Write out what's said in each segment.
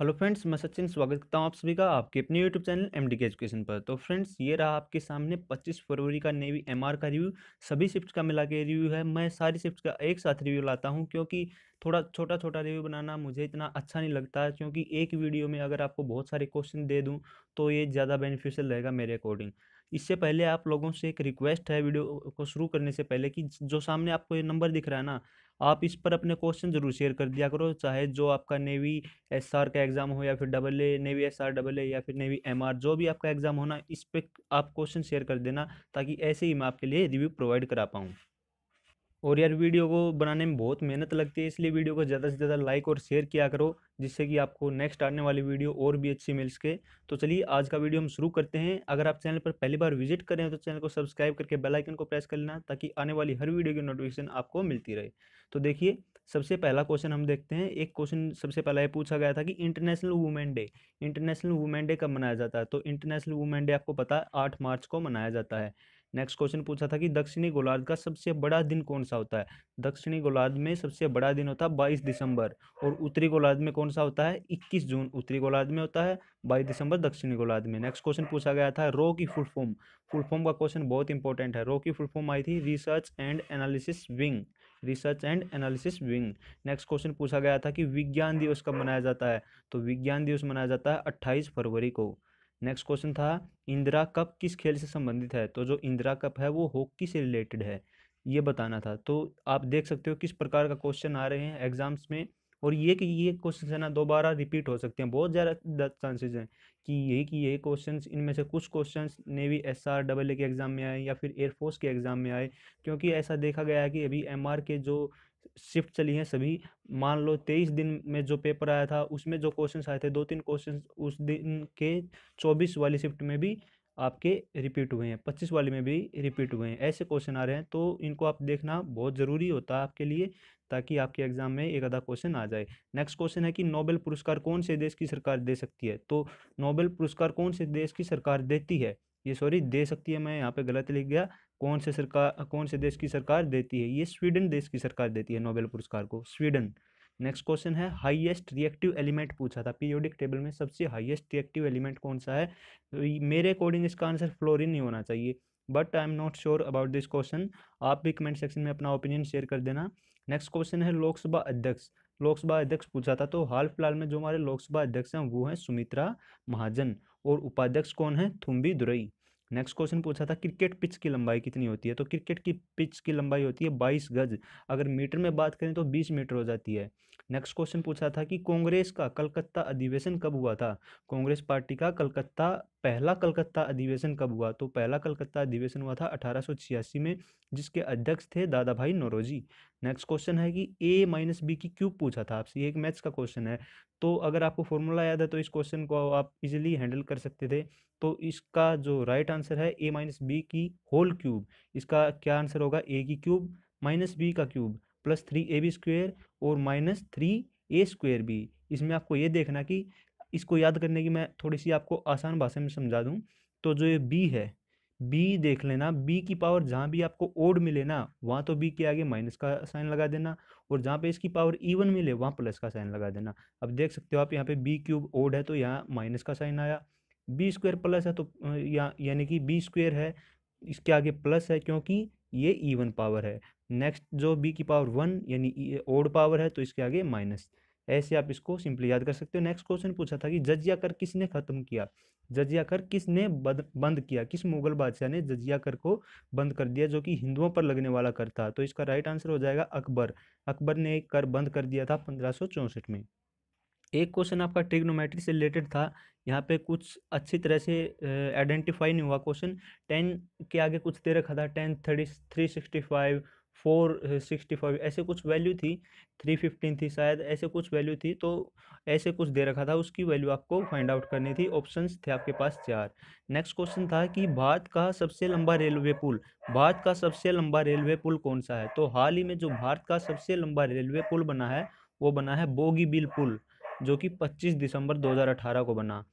Hello friends मैं सचिन स्वागत करता हूँ आप सभी का आपके अपने YouTube channel M D K education पर तो फ्रेंड्स ये रहा आपके सामने 25 फरवरी का नेवी एमआर का रिव्यू सभी शिफ्ट का मिला के रिव्यू है मैं सारी शिफ्ट का एक साथ रिव्यू लाता हूँ क्योंकि थोड़ा छोटा छोटा रिव्यू बनाना मुझे इतना अच्छा नहीं लगता है क्योंकि एक वीडियो में अगर आपको बहुत सारे क्वेश्चन दे दूँ तो ये ज़्यादा बेनिफिशियल रहेगा मेरे अकॉर्डिंग इससे पहले आप लोगों से एक रिक्वेस्ट है वीडियो को शुरू करने से पहले कि जो सामने आपको ये नंबर दिख रहा है ना आप इस पर अपने क्वेश्चन जरूर शेयर कर दिया करो चाहे जो आपका नेवी एस आर का एग्ज़ाम हो या फिर double A navy S R double A या फिर नेवी एम आर जो भी आपका एग्ज़ाम होना इस पर आप क्वेश्चन शेयर कर देना ताकि ऐसे ही मैं आपके लिए रिव्यू प्रोवाइड करा पाऊँ और यार वीडियो को बनाने में बहुत मेहनत लगती है इसलिए वीडियो को ज़्यादा से ज़्यादा लाइक और शेयर किया करो जिससे कि आपको नेक्स्ट आने वाली वीडियो और भी अच्छी मिल सके तो चलिए आज का वीडियो हम शुरू करते हैं अगर आप चैनल पर पहली बार विजिट करें तो चैनल को सब्सक्राइब करके बेल आइकन को प्रेस कर लेना ताकि आने वाली हर वीडियो की नोटिफिकेशन आपको मिलती रहे तो देखिए सबसे पहला क्वेश्चन हम देखते हैं एक क्वेश्चन सबसे पहला ये पूछा गया था कि international women day international women day कब मनाया जाता है तो इंटरनेशनल वुमेन डे आपको पता है आठ मार्च को मनाया जाता है नेक्स्ट क्वेश्चन पूछा था कि दक्षिणी गोलार्ध का सबसे बड़ा दिन कौन सा होता है दक्षिणी गोलार्ध में सबसे बड़ा दिन होता है बाईस दिसंबर और उत्तरी गोलार्ध में कौन सा होता है इक्कीस जून उत्तरी गोलार्ध में होता है बाईस दिसंबर दक्षिणी गोलार्ध में नेक्स्ट क्वेश्चन पूछा गया था रो की फुल फॉर्म फुल फॉर्म का क्वेश्चन बहुत इंपॉर्टेंट है रो की फुल फॉर्म आई थी research and analysis wing research and analysis wing next question पूछा गया था कि विज्ञान दिवस कब मनाया जाता है तो विज्ञान दिवस मनाया जाता है अट्ठाईस फरवरी को नेक्स्ट क्वेश्चन था इंदिरा कप किस खेल से संबंधित है तो जो इंदिरा कप है वो हॉकी से रिलेटेड है ये बताना था तो आप देख सकते हो किस प्रकार का क्वेश्चन आ रहे हैं एग्जाम्स में और ये कि ये क्वेश्चन है ना दोबारा रिपीट हो सकते हैं बहुत ज़्यादा चांसेज हैं कि यही कि यही क्वेश्चन इनमें से कुछ question navy S R double A के एग्ज़ाम में आए या फिर एयरफोर्स के एग्ज़ाम में आए क्योंकि ऐसा देखा गया है कि अभी एम आर के जो शिफ्ट चली हैं सभी मान लो तेईस दिन में जो पेपर आया था उसमें जो क्वेश्चन आए थे दो तीन क्वेश्चन उस दिन के चौबीस वाली शिफ्ट में भी आपके रिपीट हुए हैं पच्चीस वाले में भी रिपीट हुए हैं ऐसे क्वेश्चन आ रहे हैं तो इनको आप देखना बहुत ज़रूरी होता है आपके लिए ताकि आपके एग्जाम में एक आधा क्वेश्चन आ जाए नेक्स्ट क्वेश्चन है कि नोबेल पुरस्कार कौन से देश की सरकार दे सकती है तो नोबेल पुरस्कार कौन से देश की सरकार देती है ये सॉरी दे सकती है मैं यहाँ पे गलत लिख गया कौन से सरकार कौन से देश की सरकार देती है ये स्वीडन देश की सरकार देती है नोबेल पुरस्कार को स्वीडन नेक्स्ट क्वेश्चन है हाईएस्ट रिएक्टिव एलिमेंट पूछा था पीरियोडिक टेबल में सबसे हाईएस्ट रिएक्टिव एलिमेंट कौन सा है तो मेरे अकॉर्डिंग इसका आंसर फ्लोरिन ही होना चाहिए but I am not sure about this question आप भी कमेंट सेक्शन में अपना ओपिनियन शेयर कर देना नेक्स्ट क्वेश्चन है लोकसभा अध्यक्ष लोकसभा अध्यक्ष पूछा था तो हाल फिलहाल में जो हमारे लोकसभा अध्यक्ष हैं वो हैं सुमित्रा महाजन और उपाध्यक्ष कौन है थुम्बी दुरई नेक्स्ट क्वेश्चन पूछा था क्रिकेट पिच की लंबाई कितनी होती है तो क्रिकेट की पिच की लंबाई होती है बाईस गज अगर मीटर में बात करें तो बीस मीटर हो जाती है नेक्स्ट क्वेश्चन पूछा था कि कांग्रेस का कलकत्ता अधिवेशन कब हुआ था कांग्रेस पार्टी का कलकत्ता पहला कलकत्ता अधिवेशन कब हुआ तो पहला कलकत्ता अधिवेशन हुआ था अठारह में जिसके अध्यक्ष थे दादा भाई नोरोजी नेक्स्ट क्वेश्चन है कि ए माइनस बी की क्यूब पूछा था आपसे ये एक मैथ्स का क्वेश्चन है तो अगर आपको फॉर्मूला याद है तो इस क्वेश्चन को आप इजीली हैंडल कर सकते थे तो इसका जो राइट आंसर है ए माइनस बी की होल क्यूब इसका क्या आंसर होगा ए की क्यूब माइनस बी का cube plus three A B square और minus three A square B इसमें आपको ये देखना कि इसको याद करने की मैं थोड़ी सी आपको आसान भाषा में समझा दूँ तो जो ये बी है बी देख लेना बी की पावर जहाँ भी आपको ओड मिले ना वहाँ तो बी के आगे माइनस का साइन लगा देना और जहाँ पे इसकी पावर इवन मिले वहाँ प्लस का साइन लगा देना अब देख सकते हो आप यहाँ पे बी क्यूब ओड है तो यहाँ माइनस का साइन आया बी स्क्वायर प्लस है तो या यानी कि बी स्क्वायर है इसके आगे प्लस है क्योंकि ये ईवन पावर है नेक्स्ट जो बी की पावर वन यानी ओड पावर है तो इसके आगे माइनस ऐसे आप इसको सिंपली याद कर सकते हो नेक्स्ट क्वेश्चन पूछा था कि जजिया कर किसने खत्म किया जजिया कर किसने बंद किया किस मुगल बादशाह ने जजिया कर को बंद कर दिया जो कि हिंदुओं पर लगने वाला कर था तो इसका राइट आंसर हो जाएगा अकबर अकबर ने कर बंद कर दिया था पंद्रह में एक क्वेश्चन आपका ट्रिग्नोमेट्री से रिलेटेड था यहाँ पे कुछ अच्छी तरह से आइडेंटिफाई नहीं हुआ क्वेश्चन टेन के आगे कुछ दे रखा था ten thirty three sixty five four sixty five ऐसे कुछ वैल्यू थी थ्री फिफ्टीन थी शायद ऐसे कुछ वैल्यू थी तो ऐसे कुछ दे रखा था उसकी वैल्यू आपको फाइंड आउट करनी थी ऑप्शंस थे आपके पास चार नेक्स्ट क्वेश्चन था कि भारत का सबसे लंबा रेलवे पुल भारत का सबसे लंबा रेलवे पुल कौन सा है तो हाल ही में जो भारत का सबसे लंबा रेलवे पुल बना है वो बना है बोगी पुल जो कि पच्चीस दिसंबर दो को बना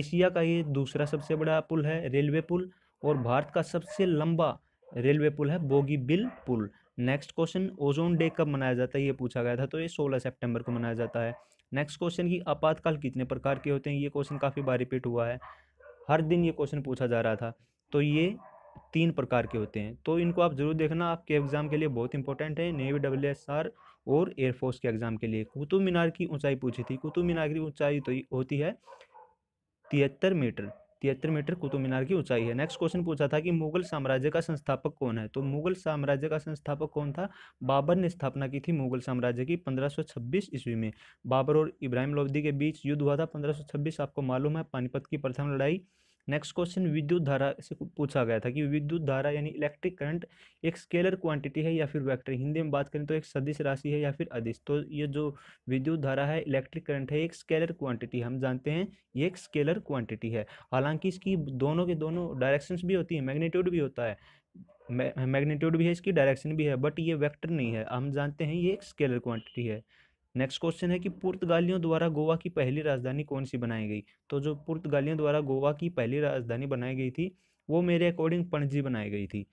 एशिया का ये दूसरा सबसे बड़ा पुल है रेलवे पुल और भारत का सबसे लंबा रेलवे पुल है बोगी बिल पुल नेक्स्ट क्वेश्चन ओजोन डे कब मनाया जाता है ये पूछा गया था तो ये सोलह सेप्टेम्बर को मनाया जाता है नेक्स्ट क्वेश्चन की आपातकाल कितने प्रकार के होते हैं ये क्वेश्चन काफ़ी बार रिपीट हुआ है हर दिन ये क्वेश्चन पूछा जा रहा था तो ये तीन प्रकार के होते हैं तो इनको आप जरूर देखना आपके एग्ज़ाम के लिए बहुत इंपॉर्टेंट है नेवी डब्ल्यू एस आर और एयरफोर्स के एग्ज़ाम के लिए कुतुब मीनार की ऊंचाई पूछी थी कुतुब मीनार की ऊंचाई तो होती है तिहत्तर मीटर तिहत्तर मीटर कुतुब मीनार की ऊंचाई है नेक्स्ट क्वेश्चन पूछा था कि मुगल साम्राज्य का संस्थापक कौन है तो मुगल साम्राज्य का संस्थापक कौन था बाबर ने स्थापना की थी मुगल साम्राज्य की 1526 ईस्वी में बाबर और इब्राहिम लोधी के बीच युद्ध हुआ था 1526 आपको मालूम है पानीपत की प्रथम लड़ाई नेक्स्ट क्वेश्चन विद्युत धारा से पूछा गया था कि विद्युत धारा यानी इलेक्ट्रिक करंट एक स्केलर क्वांटिटी है या फिर वेक्टर हिंदी में बात करें तो एक सदिश राशि है या फिर अदिश तो ये जो विद्युत धारा है इलेक्ट्रिक करंट है एक स्केलर क्वांटिटी हम जानते हैं ये एक स्केलर क्वांटिटी है हालांकि इसकी दोनों के दोनों डायरेक्शंस भी होती हैं मैग्नीट्यूड भी होता है मैग्नीट्यूड भी है इसकी डायरेक्शन भी है बट ये वैक्टर नहीं है हम जानते हैं ये एक स्केलर क्वान्टिटी है नेक्स्ट क्वेश्चन है कि पुर्तगालियों द्वारा गोवा की पहली राजधानी कौन सी बनाई गई तो जो पुर्तगालियों द्वारा गोवा की पहली राजधानी बनाई गई थी वो मेरे अकॉर्डिंग पणजी बनाई गई थी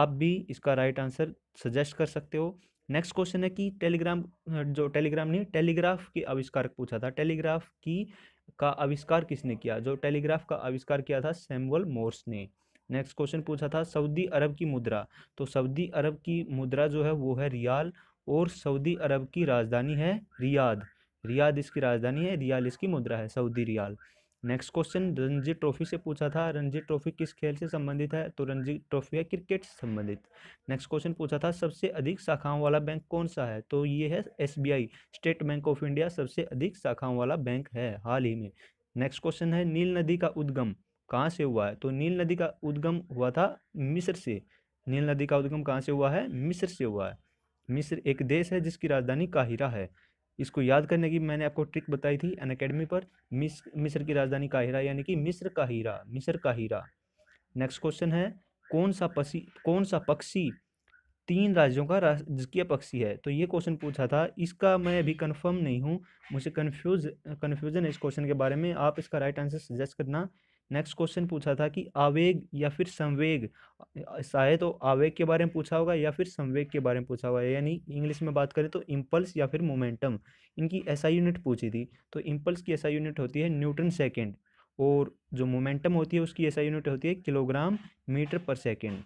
आप भी इसका राइट आंसर सजेस्ट कर सकते हो नेक्स्ट क्वेश्चन है कि टेलीग्राम जो टेलीग्राम नहीं टेलीग्राफ के आविष्कार पूछा था टेलीग्राफ की का आविष्कार किसने किया जो टेलीग्राफ का आविष्कार किया था सैमुअल मोर्स ने नेक्स्ट क्वेश्चन पूछा था सऊदी अरब की मुद्रा तो सऊदी अरब की मुद्रा जो है वो है रियाल और सऊदी अरब की राजधानी है रियाद रियाद इसकी राजधानी है रियाल इसकी मुद्रा है Saudi riyal next question Ranji trophy से पूछा था रणजी ट्रॉफी किस खेल से संबंधित है तो रणजी ट्रॉफी है क्रिकेट से संबंधित नेक्स्ट क्वेश्चन पूछा था सबसे अधिक शाखाओं वाला बैंक कौन सा है तो ये है SBI State Bank of India सबसे अधिक शाखाओं वाला बैंक है हाल ही में नेक्स्ट क्वेश्चन है नील नदी का उद्गम कहाँ से हुआ है तो नील नदी का उद्गम हुआ था मिस्र से नील नदी का उद्गम कहाँ से हुआ है मिस्र से हुआ है मिस्र एक देश है जिसकी राजधानी काहिरा है इसको याद करने की मैंने आपको ट्रिक बताई थी अन अकेडमी पर मिस्र की राजधानी काहिरा यानी कि मिस्र काहिरा मिस्र काहिरा नेक्स्ट क्वेश्चन है कौन सा पसी कौन सा पक्षी तीन राज्यों का राजकीय पक्षी है तो ये क्वेश्चन पूछा था इसका मैं अभी कंफर्म नहीं हूँ मुझे कन्फ्यूज कन्फ्यूज़न है इस क्वेश्चन के बारे में आप इसका राइट आंसर सजेस्ट करना नेक्स्ट क्वेश्चन पूछा था कि आवेग या फिर संवेग शायद तो आवेग के बारे में पूछा होगा या फिर संवेग के बारे में पूछा होगा यानी इंग्लिश में बात करें तो इम्पल्स या फिर मोमेंटम इनकी ऐसा यूनिट पूछी थी तो इम्पल्स की ऐसा यूनिट होती है न्यूटन सेकेंड और जो मोमेंटम होती है उसकी ऐसा यूनिट होती है किलोग्राम मीटर पर सेकेंड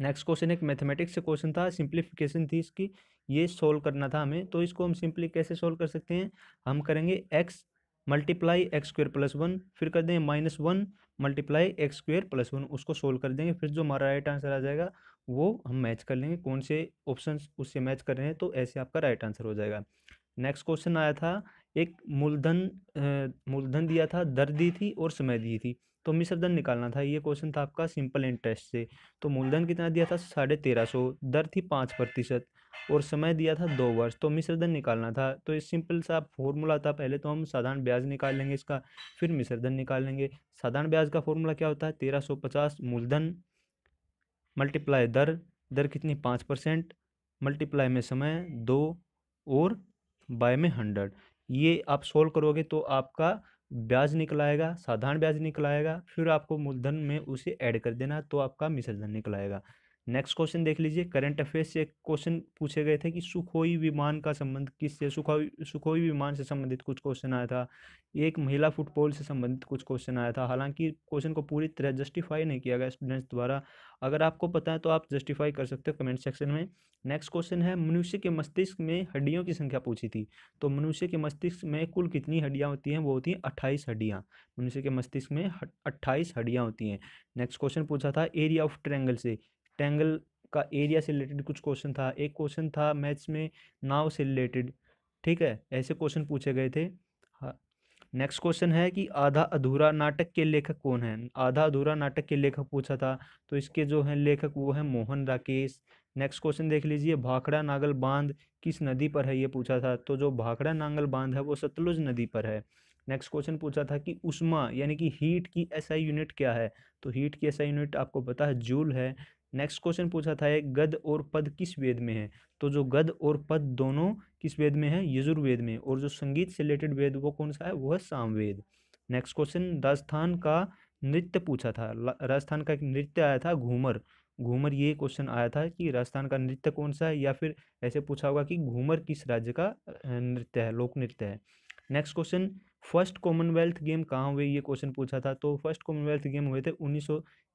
नेक्स्ट क्वेश्चन एक मैथमेटिक्स से क्वेश्चन था सिंप्लीफिकेशन थी इसकी ये सोल्व करना था हमें तो इसको हम सिंपली कैसे सोल्व कर सकते हैं हम करेंगे x multiply x square plus one फिर कर देंगे minus one multiply x square plus one उसको सोल्व कर देंगे फिर जो हमारा राइट आंसर आ जाएगा वो हम मैच कर लेंगे कौन से ऑप्शन उससे मैच कर रहे हैं तो ऐसे आपका राइट आंसर हो जाएगा नेक्स्ट क्वेश्चन आया था एक मूलधन मूलधन दिया था दर दी थी और समय दी थी तो मिसर दर निकालना था ये क्वेश्चन था आपका सिंपल इंटरेस्ट से तो मूलधन कितना दिया था साढ़े तेरह सौ दर थी पाँच प्रतिशत और समय दिया था दो वर्ष तो मिसर दर निकालना था तो ये सिंपल सा फॉर्मूला था पहले तो हम साधारण ब्याज निकाल लेंगे इसका फिर मिसर दर निकाल लेंगे साधारण ब्याज का फॉर्मूला क्या होता है तेरह सौ पचास मूलधन मल्टीप्लाई दर दर कितनी पाँच परसेंट मल्टीप्लाई में समय दो और बाय में हंड्रेड ये आप सोल्व करोगे तो आपका ब्याज निकल आएगा साधारण ब्याज निकल आएगा फिर आपको मूलधन में उसे ऐड कर देना तो आपका मिश्रधन निकल आएगा नेक्स्ट क्वेश्चन देख लीजिए करंट अफेयर्स से क्वेश्चन पूछे गए थे कि सुखोई विमान का संबंध किससे सुखोई सुखोई विमान से संबंधित कुछ क्वेश्चन आया था एक महिला फुटबॉल से संबंधित कुछ क्वेश्चन आया था हालांकि क्वेश्चन को पूरी तरह जस्टिफाई नहीं किया गया स्टूडेंट्स द्वारा अगर आपको पता है तो आप जस्टिफाई कर सकते हो कमेंट सेक्शन में नेक्स्ट क्वेश्चन है मनुष्य के मस्तिष्क में हड्डियों की संख्या पूछी थी तो मनुष्य के मस्तिष्क में कुल कितनी हड्डियाँ होती हैं वो होती हैं अट्ठाईस हड्डियाँ मनुष्य के मस्तिष्क में अट्ठाईस हड्डियाँ होती हैं नेक्स्ट क्वेश्चन पूछा था एरिया ऑफ ट्रैंगल से रेक्टेंगल का एरिया से रिलेटेड कुछ क्वेश्चन था एक क्वेश्चन था मैथ्स में नाव से रिलेटेड ठीक है ऐसे क्वेश्चन पूछे गए थे नेक्स्ट हाँ। क्वेश्चन है कि आधा अधूरा नाटक के लेखक कौन है आधा अधूरा नाटक के लेखक पूछा था तो इसके जो है लेखक वो है मोहन राकेश नेक्स्ट क्वेश्चन देख लीजिए भाखड़ा नागल बांध किस नदी पर है ये पूछा था तो जो भाखड़ा नागल बांध है वो सतलुज नदी पर है नेक्स्ट क्वेश्चन पूछा था कि उष्मा यानी कि हीट की एसआई यूनिट क्या है तो हीट की एसआई यूनिट आपको पता है जूल है नेक्स्ट क्वेश्चन पूछा था है गद और पद किस वेद में है तो जो गद और पद दोनों किस वेद में है यजुर्वेद में और जो संगीत से रिलेटेड वेद वो कौन सा है वो है सामवेद नेक्स्ट क्वेश्चन राजस्थान का नृत्य पूछा था राजस्थान का एक नृत्य आया था घूमर घूमर ये क्वेश्चन आया था कि राजस्थान का नृत्य कौन सा है या फिर ऐसे पूछा होगा कि घूमर किस राज्य का नृत्य है लोक नृत्य है next question first commonwealth game कहाँ हुए ये क्वेश्चन पूछा था तो फर्स्ट कॉमनवेल्थ गेम हुए थे उन्नीस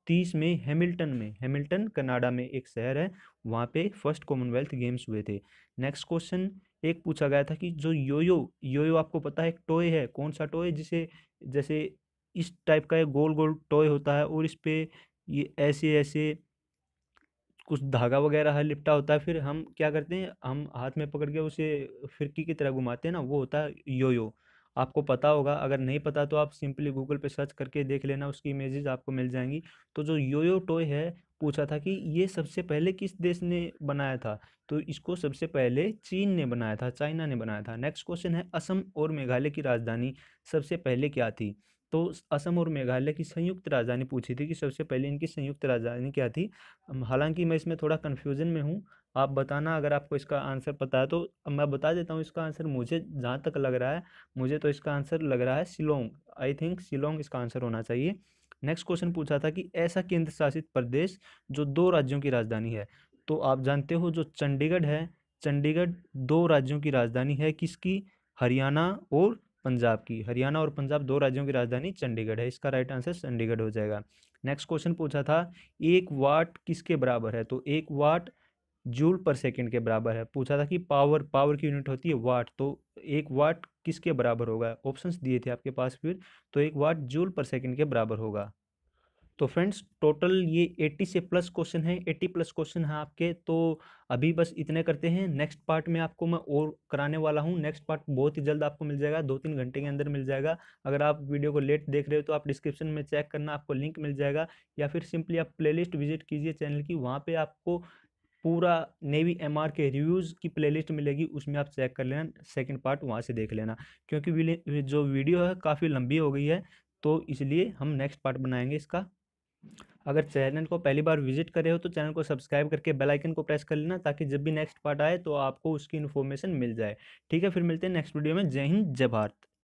तीस में हैमिल्टन में हैमिल्टन कनाडा में एक शहर है वहाँ पे फर्स्ट कॉमनवेल्थ गेम्स हुए थे नेक्स्ट क्वेश्चन एक पूछा गया था कि जो योयो योयो आपको पता है एक टॉय है कौन सा टॉय जिसे जैसे इस टाइप का एक गोल गोल टॉय होता है और इस पर ये ऐसे ऐसे कुछ धागा वगैरह है लिपटा होता है फिर हम क्या करते हैं हम हाथ में पकड़ के उसे फिरकी की तरह घुमाते हैं ना वो होता है योयो आपको पता होगा अगर नहीं पता तो आप सिंपली गूगल पे सर्च करके देख लेना उसकी इमेजेस आपको मिल जाएंगी तो जो योयो टॉय है पूछा था कि ये सबसे पहले किस देश ने बनाया था तो इसको सबसे पहले चीन ने बनाया था चाइना ने बनाया था नेक्स्ट क्वेश्चन है असम और मेघालय की राजधानी सबसे पहले क्या थी तो असम और मेघालय की संयुक्त राजधानी पूछी थी कि सबसे पहले इनकी संयुक्त राजधानी क्या थी हालांकि मैं इसमें थोड़ा कन्फ्यूजन में हूँ आप बताना अगर आपको इसका आंसर पता है तो मैं बता देता हूँ इसका आंसर मुझे जहाँ तक लग रहा है मुझे तो इसका आंसर लग रहा है शिलोंग आई थिंक शिलोंग इसका आंसर होना चाहिए नेक्स्ट क्वेश्चन पूछा था कि ऐसा केंद्र शासित प्रदेश जो दो राज्यों की राजधानी है तो आप जानते हो जो चंडीगढ़ है चंडीगढ़ दो राज्यों की राजधानी है किसकी हरियाणा और पंजाब की हरियाणा और पंजाब दो राज्यों की राजधानी चंडीगढ़ है इसका राइट आंसर चंडीगढ़ हो जाएगा नेक्स्ट क्वेश्चन पूछा था एक वाट किसके बराबर है तो एक वाट जूल पर सेकंड के बराबर है पूछा था कि पावर पावर की यूनिट होती है वाट तो एक वाट किसके बराबर होगा ऑप्शंस दिए थे आपके पास फिर तो एक वाट जूल पर सेकंड के बराबर होगा तो फ्रेंड्स टोटल ये 80 से प्लस क्वेश्चन है 80 प्लस क्वेश्चन है आपके तो अभी बस इतने करते हैं नेक्स्ट पार्ट में आपको मैं और कराने वाला हूँ नेक्स्ट पार्ट बहुत ही जल्द आपको मिल जाएगा दो तीन घंटे के अंदर मिल जाएगा अगर आप वीडियो को लेट देख रहे हो तो आप डिस्क्रिप्शन में चेक करना आपको लिंक मिल जाएगा या फिर सिंपली आप प्ले विजिट कीजिए चैनल की वहाँ पर आपको पूरा नेवी एम के रिव्यूज़ की प्लेलिस्ट मिलेगी उसमें आप चेक कर लेना सेकंड पार्ट वहाँ से देख लेना क्योंकि जो वीडियो है काफ़ी लंबी हो गई है तो इसलिए हम नेक्स्ट पार्ट बनाएंगे इसका अगर चैनल को पहली बार विजिट करे हो तो चैनल को सब्सक्राइब करके बेल आइकन को प्रेस कर लेना ताकि जब भी नेक्स्ट पार्ट आए तो आपको उसकी इन्फॉर्मेशन मिल जाए ठीक है फिर मिलते हैं नेक्स्ट वीडियो में जय हिंद जय भारत